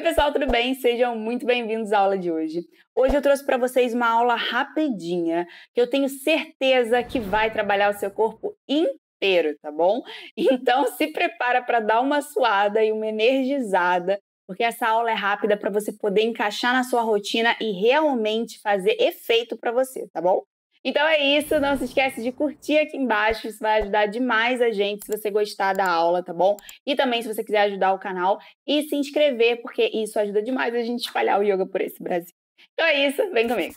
Oi, pessoal, tudo bem? Sejam muito bem-vindos à aula de hoje. Hoje eu trouxe para vocês uma aula rapidinha, que eu tenho certeza que vai trabalhar o seu corpo inteiro, tá bom? Então se prepara para dar uma suada e uma energizada, porque essa aula é rápida para você poder encaixar na sua rotina e realmente fazer efeito para você, tá bom? Então é isso, não se esquece de curtir aqui embaixo, isso vai ajudar demais a gente se você gostar da aula, tá bom? E também se você quiser ajudar o canal e se inscrever, porque isso ajuda demais a gente espalhar o yoga por esse Brasil. Então é isso, vem comigo.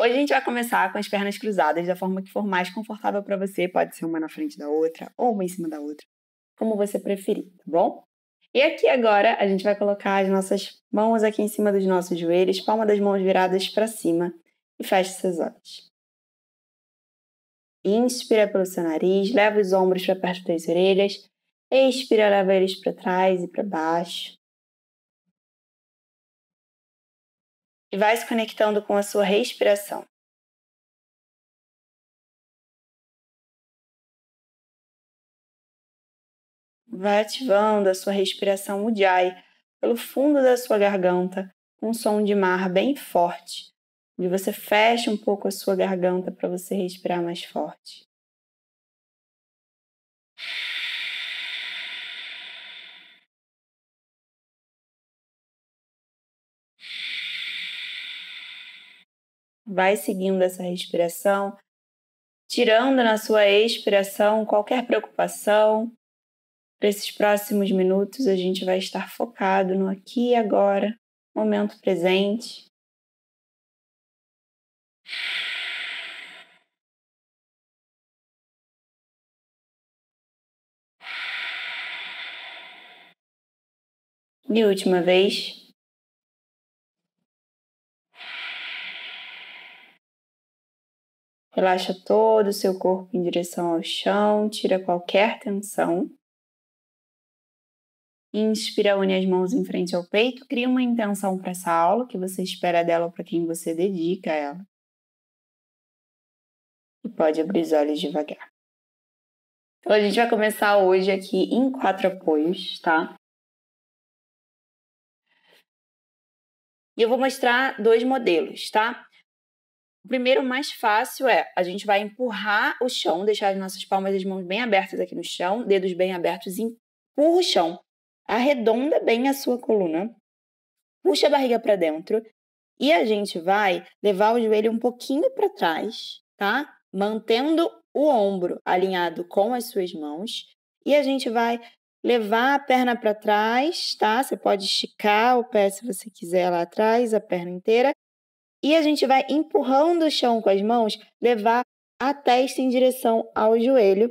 Hoje a gente vai começar com as pernas cruzadas da forma que for mais confortável para você, pode ser uma na frente da outra ou uma em cima da outra, como você preferir, tá bom? E aqui agora a gente vai colocar as nossas mãos aqui em cima dos nossos joelhos, palma das mãos viradas para cima e fecha seus olhos. Inspira pelo seu nariz, leva os ombros para perto das orelhas. Expira, leva eles para trás e para baixo. E vai se conectando com a sua respiração. Vai ativando a sua respiração Ujjayi pelo fundo da sua garganta, um som de mar bem forte, onde você fecha um pouco a sua garganta para você respirar mais forte. Vai seguindo essa respiração, tirando na sua expiração qualquer preocupação. Para esses próximos minutos, a gente vai estar focado no aqui e agora, momento presente, de última vez. Relaxa todo o seu corpo em direção ao chão, tira qualquer tensão. Inspira, une as mãos em frente ao peito, cria uma intenção para essa aula que você espera dela para quem você dedica ela. E pode abrir os olhos devagar. Então a gente vai começar hoje aqui em quatro apoios, tá? E eu vou mostrar dois modelos, tá? O primeiro, mais fácil, é a gente vai empurrar o chão, deixar as nossas palmas das mãos bem abertas aqui no chão, dedos bem abertos, empurra o chão. Arredonda bem a sua coluna, puxa a barriga para dentro e a gente vai levar o joelho um pouquinho para trás, tá? Mantendo o ombro alinhado com as suas mãos e a gente vai levar a perna para trás, tá? Você pode esticar o pé se você quiser lá atrás, a perna inteira. E a gente vai empurrando o chão com as mãos, levar a testa em direção ao joelho.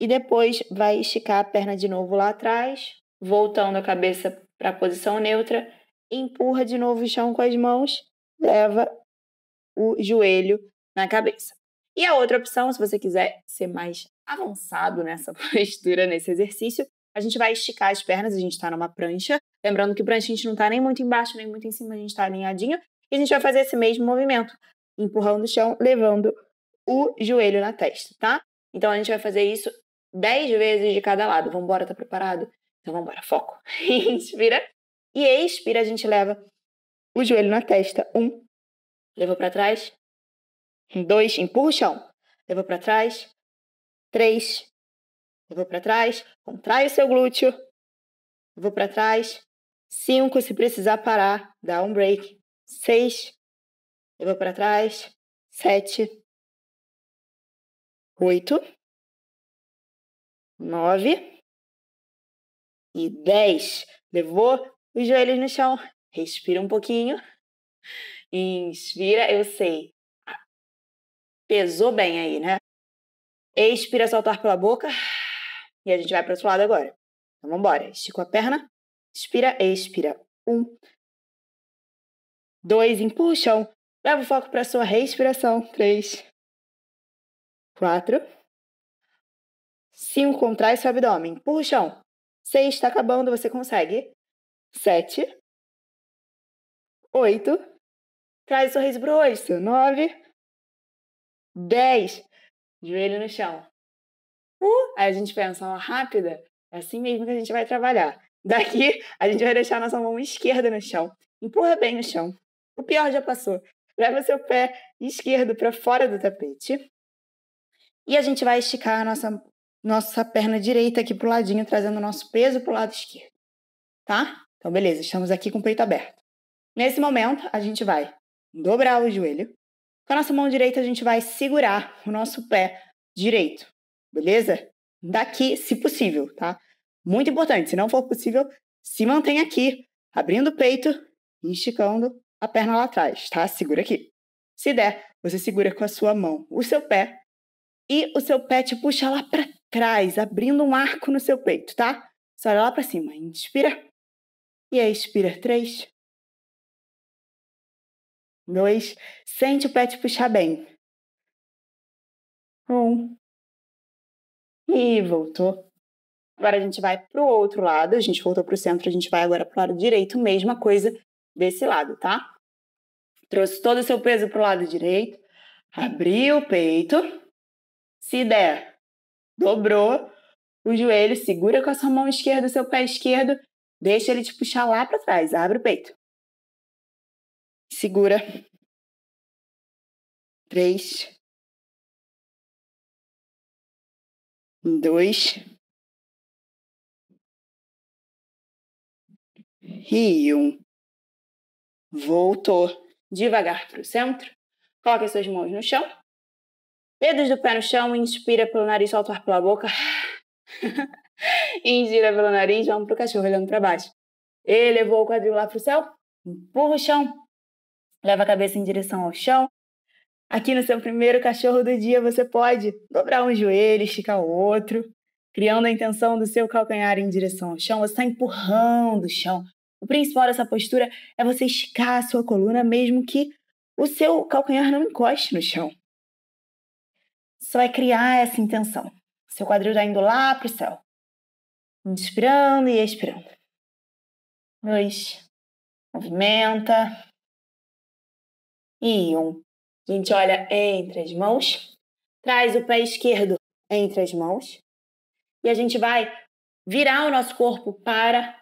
E depois vai esticar a perna de novo lá atrás, voltando a cabeça para a posição neutra, empurra de novo o chão com as mãos, leva o joelho na cabeça. E a outra opção, se você quiser ser mais avançado nessa postura, nesse exercício, a gente vai esticar as pernas, a gente está numa prancha. Lembrando que prancha a gente não está nem muito embaixo, nem muito em cima, a gente está alinhadinho. E a gente vai fazer esse mesmo movimento, empurrando o chão, levando o joelho na testa, tá? Então a gente vai fazer isso 10 vezes de cada lado. Vamos embora, tá preparado? Então vamos embora, foco. Inspira e expira, a gente leva o joelho na testa. Um, levou para trás, 2, empurra o chão. Levou para trás. 3. Levou para trás. Contrai o seu glúteo. Levou para trás. 5. Se precisar parar, dá um break. 6. Levou para trás. 7. 8. 9. E 10. Levou os joelhos no chão. Respira um pouquinho. Inspira, eu sei. Pesou bem aí, né? Expira, soltar pela boca. E a gente vai para o outro lado agora. Então, vamos embora. Estica a perna. Expira, expira. Um. Dois, empuxa. Leva o foco para sua respiração. Três. Quatro. Cinco, contrai seu abdômen. Puxa. Um. Seis, está acabando, você consegue. Sete. Oito. Traz o sorriso o rosto. Nove. 10. Joelho no chão. Uh, aí a gente pensa, uma rápida. É assim mesmo que a gente vai trabalhar. Daqui, a gente vai deixar nossa mão esquerda no chão. Empurra bem no chão. O pior já passou. Leva seu pé esquerdo para fora do tapete. E a gente vai esticar a nossa, nossa perna direita aqui pro ladinho, trazendo o nosso peso pro lado esquerdo. Tá? Então, beleza, estamos aqui com o peito aberto. Nesse momento, a gente vai dobrar o joelho, com a nossa mão direita, a gente vai segurar o nosso pé direito, beleza? Daqui, se possível, tá? Muito importante, se não for possível, se mantém aqui, abrindo o peito e esticando a perna lá atrás, tá? Segura aqui. Se der, você segura com a sua mão o seu pé e o seu pé te puxa lá para trás, abrindo um arco no seu peito, tá? Você olha lá para cima, inspira e expira. Três, Dois, Sente o pé te puxar bem. Um. E voltou. Agora a gente vai para o outro lado. A gente voltou para o centro, a gente vai agora para o lado direito. Mesma coisa desse lado, tá? Trouxe todo o seu peso para o lado direito. Abriu o peito. Se der, dobrou o joelho, segura com a sua mão esquerda o seu pé esquerdo, deixa ele te puxar lá para trás, abre o peito. Segura. Três. Dois. E um. Voltou. Devagar para o centro. Coloque suas mãos no chão. Dedos do pé no chão. Inspira pelo nariz, solta o ar pela boca. Ingira pelo nariz, vamos para o cachorro olhando para baixo. Elevou o quadril lá para o céu. Empurra o chão leva a cabeça em direção ao chão. Aqui no seu primeiro cachorro do dia, você pode dobrar um joelho, esticar o outro, criando a intenção do seu calcanhar em direção ao chão. Você está empurrando o chão. O principal dessa postura é você esticar a sua coluna, mesmo que o seu calcanhar não encoste no chão. Você vai criar essa intenção. Seu quadril está indo lá para o céu. Inspirando e expirando. Dois. Movimenta e iam. A gente olha entre as mãos, traz o pé esquerdo entre as mãos e a gente vai virar o nosso corpo para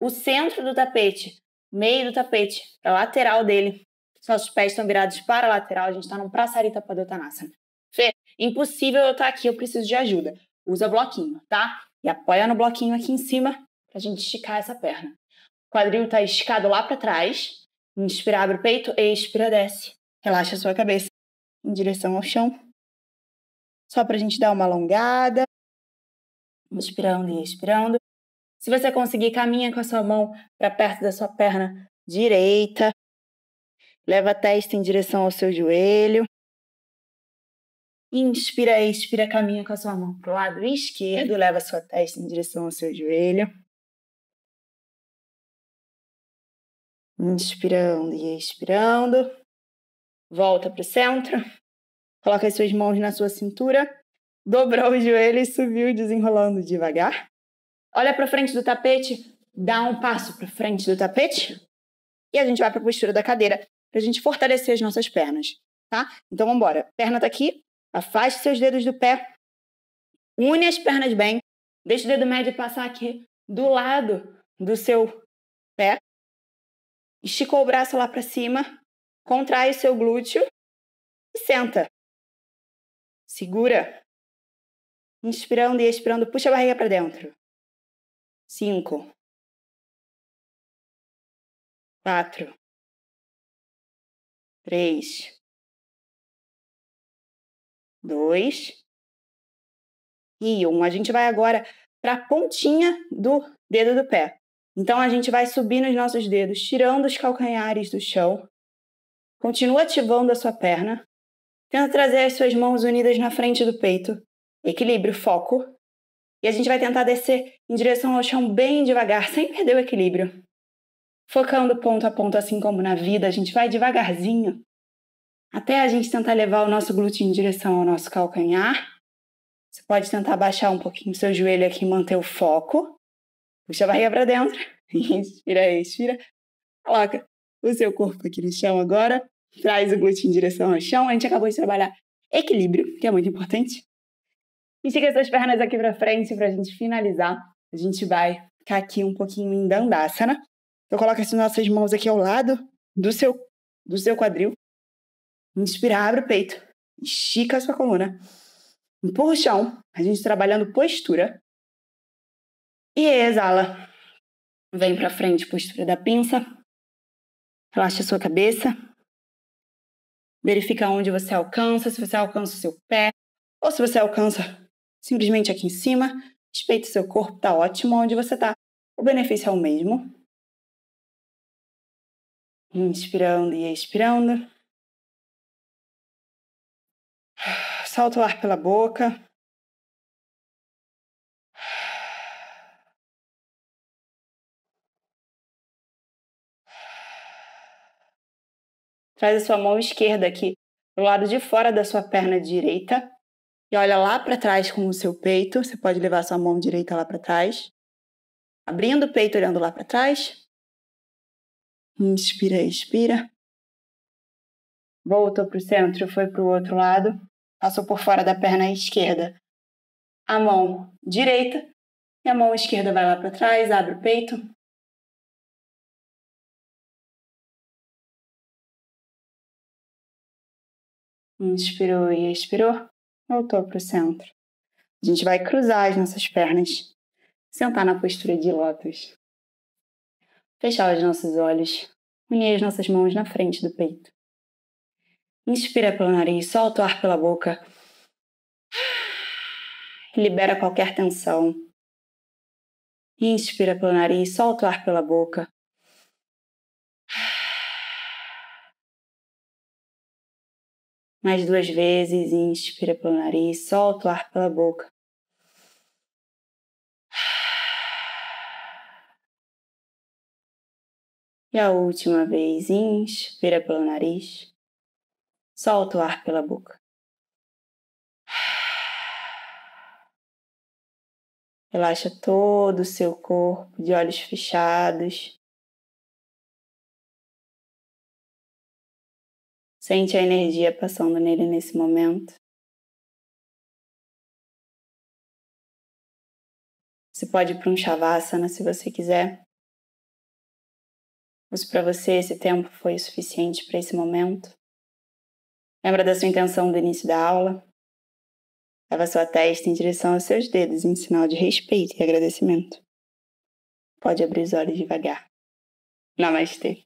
o centro do tapete, meio do tapete, para a lateral dele. Os nossos pés estão virados para a lateral, a gente está num praçarita padottanasana. Fê, impossível eu estar tá aqui, eu preciso de ajuda. Usa bloquinho, tá? E apoia no bloquinho aqui em cima para a gente esticar essa perna. O quadril está esticado lá para trás, Inspira, abre o peito. Expira, desce. Relaxa a sua cabeça em direção ao chão. Só para a gente dar uma alongada. Inspirando e expirando. Se você conseguir, caminha com a sua mão para perto da sua perna direita. Leva a testa em direção ao seu joelho. Inspira, expira, caminha com a sua mão para o lado esquerdo. Leva a sua testa em direção ao seu joelho. Inspirando e expirando. Volta para o centro. Coloca as suas mãos na sua cintura. Dobrou os joelhos, subiu, desenrolando devagar. Olha para frente do tapete. Dá um passo para frente do tapete. E a gente vai para a postura da cadeira para a gente fortalecer as nossas pernas, tá? Então vamos embora. Perna está aqui. Afaste seus dedos do pé. Une as pernas bem. Deixa o dedo médio passar aqui do lado do seu pé Esticou o braço lá para cima, contrai o seu glúteo e senta. Segura. Inspirando e expirando, puxa a barriga para dentro. Cinco. Quatro. Três. Dois. E um. A gente vai agora para a pontinha do dedo do pé. Então a gente vai subir nos nossos dedos, tirando os calcanhares do chão. Continua ativando a sua perna. Tenta trazer as suas mãos unidas na frente do peito. Equilíbrio, foco. E a gente vai tentar descer em direção ao chão bem devagar, sem perder o equilíbrio. Focando ponto a ponto, assim como na vida, a gente vai devagarzinho até a gente tentar levar o nosso glúteo em direção ao nosso calcanhar. Você pode tentar baixar um pouquinho o seu joelho aqui e manter o foco. Puxa a barriga para dentro. Inspira, expira. Coloca o seu corpo aqui no chão agora. Traz o glúteo em direção ao chão. A gente acabou de trabalhar equilíbrio, que é muito importante. Estica suas pernas aqui para frente para a gente finalizar. A gente vai ficar aqui um pouquinho em Dandasana. Então coloca as nossas mãos aqui ao lado do seu, do seu quadril. Inspira, abre o peito. Estica a sua coluna. Empurra o chão. A gente trabalhando postura. E exala. Vem para frente, postura da pinça. Relaxa a sua cabeça. Verifica onde você alcança, se você alcança o seu pé ou se você alcança simplesmente aqui em cima. Respeita o seu corpo, tá ótimo onde você tá. O benefício é o mesmo. Inspirando e expirando. Solta o ar pela boca. Traz a sua mão esquerda aqui do lado de fora da sua perna direita e olha lá para trás com o seu peito. Você pode levar a sua mão direita lá para trás. Abrindo o peito, olhando lá para trás. Inspira, expira. Voltou para o centro, foi para o outro lado. Passou por fora da perna esquerda. A mão direita e a mão esquerda vai lá para trás, abre o peito. Inspirou e expirou. Voltou para o centro. A gente vai cruzar as nossas pernas. Sentar na postura de lótus. Fechar os nossos olhos. Unir as nossas mãos na frente do peito. Inspira pelo nariz, solta o ar pela boca. Libera qualquer tensão. Inspira pelo nariz, solta o ar pela boca. Mais duas vezes, inspira pelo nariz, solta o ar pela boca. E a última vez, inspira pelo nariz, solta o ar pela boca. Relaxa todo o seu corpo de olhos fechados, Sente a energia passando nele nesse momento. Você pode ir para um Shavasana se você quiser. Mas para você esse tempo foi o suficiente para esse momento? Lembra da sua intenção do início da aula? Leva sua testa em direção aos seus dedos em sinal de respeito e agradecimento. Pode abrir os olhos devagar. Namastê.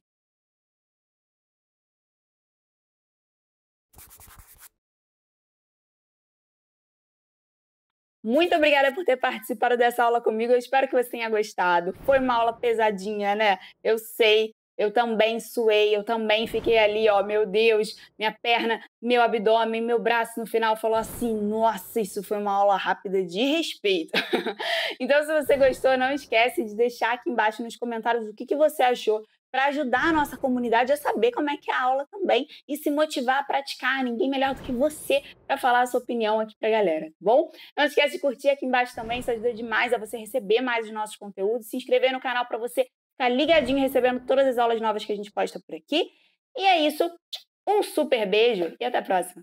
Muito obrigada por ter participado dessa aula comigo. Eu espero que você tenha gostado. Foi uma aula pesadinha, né? Eu sei. Eu também suei, eu também fiquei ali, ó, meu Deus, minha perna, meu abdômen, meu braço no final falou assim: nossa, isso foi uma aula rápida de respeito. então, se você gostou, não esquece de deixar aqui embaixo nos comentários o que, que você achou para ajudar a nossa comunidade a saber como é que é a aula também e se motivar a praticar. Ninguém melhor do que você para falar a sua opinião aqui para a galera, tá bom? Não esquece de curtir aqui embaixo também, isso ajuda demais a você receber mais os nossos conteúdos, se inscrever no canal para você ficar ligadinho recebendo todas as aulas novas que a gente posta por aqui. E é isso. Um super beijo e até a próxima.